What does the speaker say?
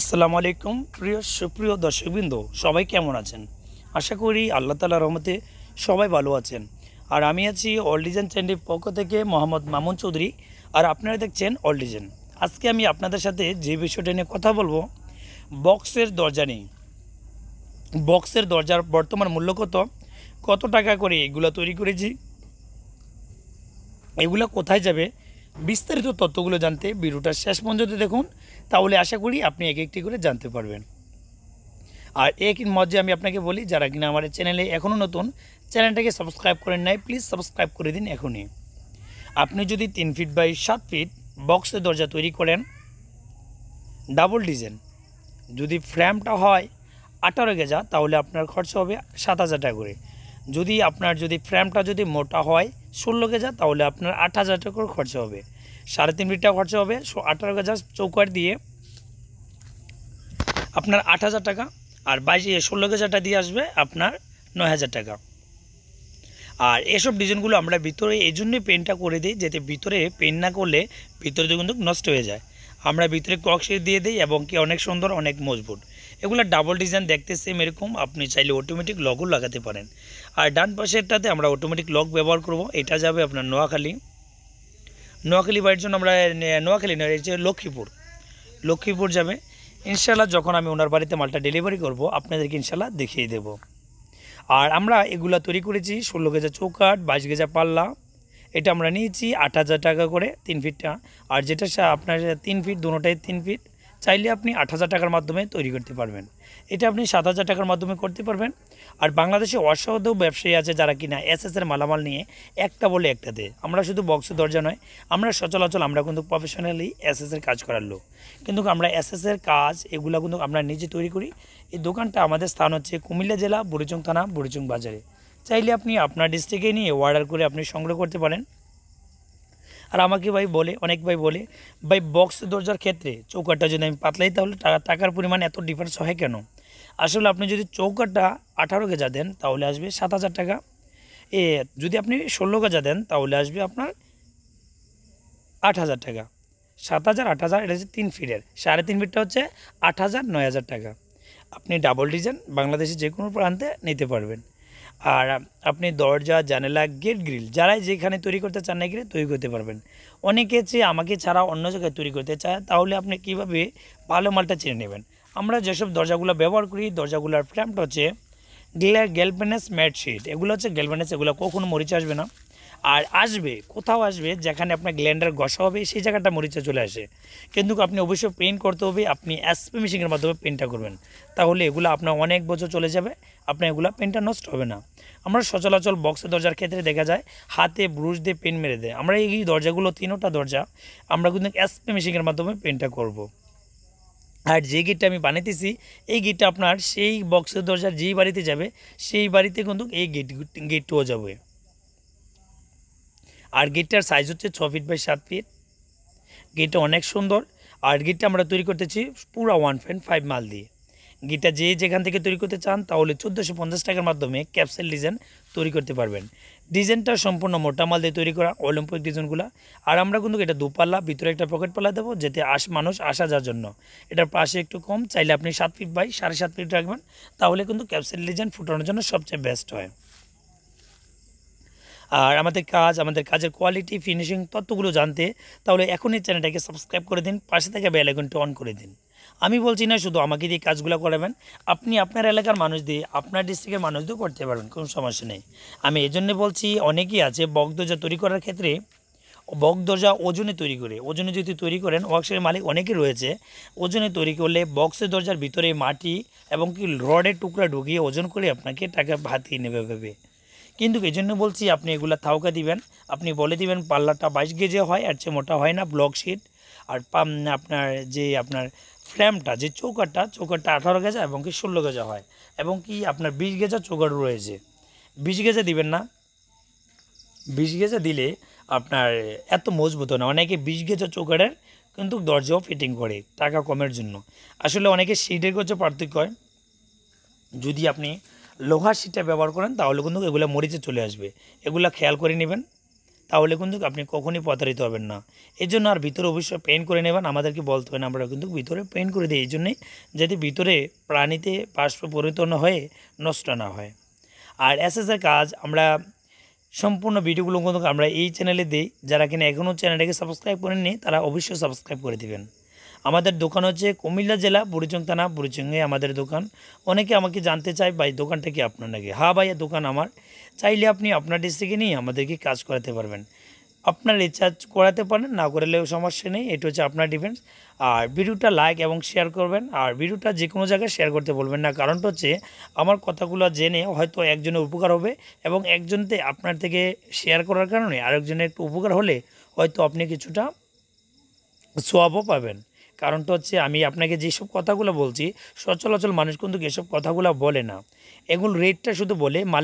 আসসালামু আলাইকুম প্রিয় সুপ্রিয় দর্শকবৃন্দ সবাই কেমন আছেন আশা করি আল্লাহ তালা রহমতে সবাই ভালো আছেন আর আমি আছি অল ডিজাইন পক্ষ থেকে মোহাম্মদ মামুন চৌধুরী আর আপনারা দেখছেন অল ডিজাইন আজকে আমি আপনাদের সাথে যে বিষয়টা নিয়ে কথা বলবো বক্সের দরজা নেই বক্সের দরজার বর্তমান মূল্য কত কত টাকা করে এগুলো তৈরি করেছি এগুলো কোথায় যাবে বিস্তারিত তথ্যগুলো জানতে ভিডিওটা শেষ পর্যন্ত দেখুন তাহলে আশা করি আপনি এক একটি করে জানতে পারবেন আর এক মজে আমি আপনাকে বলি যারা কিনা আমার চ্যানেলে এখনও নতুন চ্যানেলটাকে সাবস্ক্রাইব করেন নাই প্লিজ সাবস্ক্রাইব করে দিন এখনই আপনি যদি তিন ফিট বাই সাত ফিট বক্সের দরজা তৈরি করেন ডাবল ডিজাইন যদি ফ্রেমটা হয় আঠারো গেজা তাহলে আপনার খরচা হবে সাত হাজার টাকা করে যদি আপনার যদি ফ্রেমটা যদি মোটা হয় ষোলো গেজা তাহলে আপনার আট হাজার টাকা করে খরচা হবে সাড়ে তিন ফিট টাকা খরচা হবে আঠারো গেজা চৌকার দিয়ে আপনার আট হাজার টাকা আর বাইশ ষোলো গেজাটা দিয়ে আসবে আপনার নয় হাজার টাকা আর এসব ডিজাইনগুলো আমরা ভিতরে এই জন্যই পেনটা করে দিই যাতে ভিতরে পেন না করলে ভিতরে কিন্তু নষ্ট হয়ে যায় আমরা ভিতরে কক্সে দিয়ে দিই এবং কি অনেক সুন্দর অনেক মজবুত এগুলো ডাবল ডিজাইন দেখতে সেম এরকম আপনি চাইলে অটোমেটিক লগও লাগাতে পারেন আর ডান পাশেরটাতে আমরা অটোমেটিক লক ব্যবহার করব এটা যাবে আপনার নোয়াখালী নোয়াখালী বাড়ির জন্য আমরা নোয়াখালী নয় যে লক্ষ্মীপুর লক্ষ্মীপুর যাবে ইনশাল্লাহ যখন আমি ওনার বাড়িতে মালটা ডেলিভারি করব আপনাদেরকে ইনশাল্লাহ দেখিয়ে দেব আর আমরা এগুলা তৈরি করেছি ষোলো গেজা চৌকাট বাইশ গেজা পাল্লা এটা আমরা নিয়েছি আট হাজার টাকা করে তিন ফিটটা আর যেটা আপনার তিন ফিট দুটাই তিন ফিট চাইলে আপনি আট হাজার টাকার মাধ্যমে তৈরি করতে পারবেন এটা আপনি সাত হাজার টাকার মাধ্যমে করতে পারবেন আর বাংলাদেশে অসাধু ব্যবসায়ী আছে যারা কিনা এসএসের মালামাল নিয়ে একটা বলে একটাতে আমরা শুধু বক্স দরজা নয় আমরা সচলাচল আমরা কিন্তু প্রফেশনালি এসএসের কাজ করার লোক কিন্তু আমরা এসএসের কাজ এগুলো কিন্তু আমরা নিজে তৈরি করি এই দোকানটা আমাদের স্থান হচ্ছে কুমিল্লা জেলা বুড়িচুং থানা বুড়িচুং বাজারে চাইলে আপনি আপনার ডিস্ট্রিক্টে নিয়ে অর্ডার করে আপনি সংগ্রহ করতে পারেন আর আমাকে ভাই বলে অনেক ভাই বলে ভাই বক্স দরজার ক্ষেত্রে চৌকাটা যদি আমি পাতলাই তাহলে টাকার পরিমাণ এত ডিফারেন্স হয় কেন আসলে আপনি যদি চৌকাটা আঠারো গেজা দেন তাহলে আসবে সাত হাজার টাকা এ যদি আপনি ষোলো গেজা দেন তাহলে আসবে আপনার আট হাজার টাকা সাত হাজার আট হাজার এটা হচ্ছে তিন ফিটের সাড়ে তিন ফিটটা হচ্ছে আট হাজার নয় হাজার টাকা আপনি ডাবল ডিজাইন বাংলাদেশে যে কোনো প্রান্তে নিতে পারবেন আর আপনি দরজা জানালা গেট গ্রিল যারাই যেখানে তৈরি করতে চান না গ্রিল তৈরি করতে পারবেন অনেকে চেয়ে আমাকে ছাড়া অন্য জায়গায় তৈরি করতে চায় তাহলে আপনি কিভাবে ভালো মালটা চিনে নেবেন আমরা যেসব দরজাগুলো ব্যবহার করি দরজাগুলোর ফ্রেমটা হচ্ছে গ্যালভেনাস ম্যাট শিট এগুলো হচ্ছে গ্যালপেনেস এগুলো কখনো মরিচে আসবে না আর আসবে কোথাও আসবে যেখানে আপনার গ্ল্যান্ডার গসা হবে সেই জায়গাটা মরিচা চলে আসে কিন্তু আপনি অবশ্যই পেন্ট করতে হবে আপনি অ্যাসপি মেশিনের মাধ্যমে পেন্টটা করবেন তাহলে এগুলো আপনার অনেক বছর চলে যাবে আপনার এগুলো পেনটা নষ্ট হবে না আমরা সচলাচল বক্সের দরজার ক্ষেত্রে দেখা যায় হাতে ব্রুশ দিয়ে পেন মেরে দেয় আমরা এই দরজাগুলো তিনোটা দরজা আমরা কিন্তু অ্যাসপি মেশিনের মাধ্যমে পেনটা করব। আর যে গিটটা আমি বানাইতেছি এই গিটটা আপনার সেই বক্সের দরজার যেই বাড়িতে যাবে সেই বাড়িতে কিন্তু এই গিট গিটটিও যাবে আর গেটটার সাইজ হচ্ছে ছ ফিট বাই সাত ফিট গেটটা অনেক সুন্দর আর গেটটা আমরা তৈরি করতেছি পুরা ওয়ান পয়েন্ট ফাইভ মাল দিয়ে গেটটা যে যেখান থেকে তৈরি করতে চান তাহলে চোদ্দোশো পঞ্চাশ টাকার মাধ্যমে ক্যাপসেল ডিজাইন তৈরি করতে পারবেন ডিজাইনটা সম্পূর্ণ মোটা মাল দিয়ে তৈরি করা অলিম্পিক ডিজাইনগুলো আর আমরা কিন্তু এটা দুপাল্লা ভিতরে একটা পকেট পাল্লা দেবো যাতে আস মানুষ আসা যাওয়ার জন্য এটার পাশে একটু কম চাইলে আপনি সাত ফিট বাই সাড়ে সাত ফিট রাখবেন তাহলে কিন্তু ক্যাপসেল ডিজাইন ফুটানোর জন্য সবচেয়ে বেস্ট হয় আর আমাদের কাজ আমাদের কাজের কোয়ালিটি ফিনিশিং তত্ত্বগুলো জানতে তাহলে এখনই চ্যানেলটাকে সাবস্ক্রাইব করে দিন পাশে থেকে বেল আইকনটি অন করে দিন আমি বলছি না শুধু আমাকে দিয়ে কাজগুলো করাবেন আপনি আপনার এলাকার মানুষ দিয়ে আপনার ডিস্ট্রিক্টের মানুষ দিয়েও করতে পারবেন কোনো সমস্যা নেই আমি এই জন্যে বলছি অনেকেই আছে বগদরজা তৈরি করার ক্ষেত্রে বগদরজা ওজনে তৈরি করে ওজনে যদি তৈরি করেন ওয়ার্কশপের মালিক অনেকে রয়েছে ওজনে তৈরি করলে বক্সের দরজার ভিতরে মাটি এবং কি রডের টুকরা ঢুকিয়ে ওজন করে আপনাকে টাকা হাতিয়ে নেবে ভেবে কিন্তু এই জন্য বলছি আপনি এগুলা থাউকা দিবেন আপনি বলে দিবেন পাল্লাটা বাইশ গেজে হয় আর চেয়ে মোটা হয় না ব্লক শিট আর আপনার যে আপনার ফ্র্যামটা যে চৌকাটা চৌকাটা আঠারো গেজা এবং কি ষোলো গেজা হয় এবং কি আপনার বিশ গেজা চৌকাট রয়েছে বিশ গেজা দিবেন না বিশ গেজা দিলে আপনার এত মজবুত না অনেকে বিশ গেজা চৌকাটের কিন্তু দরজাও ফিটিং করে টাকা কমের জন্য আসলে অনেকে সিটের কাছে পার্থক্য হয় যদি আপনি লোহার শিটটা ব্যবহার করেন তাহলে কিন্তু এগুলো মরিচে চলে আসবে এগুলো খেয়াল করে নেবেন তাহলে কিন্তু আপনি কখনই প্রতারিত হবেন না এই জন্য আর ভিতরে অবশ্যই পেন্ট করে নেবেন আমাদেরকে বলতে হয় না আমরা কিন্তু ভিতরে পেন্ট করে দিই এই জন্যেই যাতে ভিতরে প্রাণীতে বাষ্প পরিবর্তন হয়ে নষ্ট না হয় আর এস এসএসের কাজ আমরা সম্পূর্ণ ভিডিওগুলো কিন্তু আমরা এই চ্যানেলে দিই যারা কিনা এখনও চ্যানেলটাকে সাবস্ক্রাইব করেননি তারা অবশ্যই সাবস্ক্রাইব করে দেবেন আমাদের দোকান হচ্ছে কুমিল্লা জেলা বুড়িচং থানা বুড়িচংয়ে আমাদের দোকান অনেকে আমাকে জানতে চায় ভাই দোকানটা কি আপনার নাকি হা হ্যাঁ, ভাই দোকান আমার চাইলে আপনি আপনার ডিস্ট্রিক্টে নিয়ে আমাদেরকে কাজ করাতে পারবেন আপনার রিচার্জ করাতে পারেন না করলেও সমস্যা নেই এটা হচ্ছে আপনার ডিফেন্স আর ভিডিওটা লাইক এবং শেয়ার করবেন আর ভিডিওটা যে কোনো জায়গায় শেয়ার করতে বলবেন না কারণটা হচ্ছে আমার কথাগুলো জেনে হয়তো একজনের উপকার হবে এবং একজনতে আপনার থেকে শেয়ার করার কারণে আরেকজনের একটু উপকার হলে হয়তো আপনি কিছুটা সোয়াবও পাবেন কারণটা হচ্ছে আমি আপনাকে যেসব কথাগুলো বলছি সচলাচল মানুষ কিন্তু এসব কথাগুলো বলে না এগুলো রেটটা শুধু বলে মালে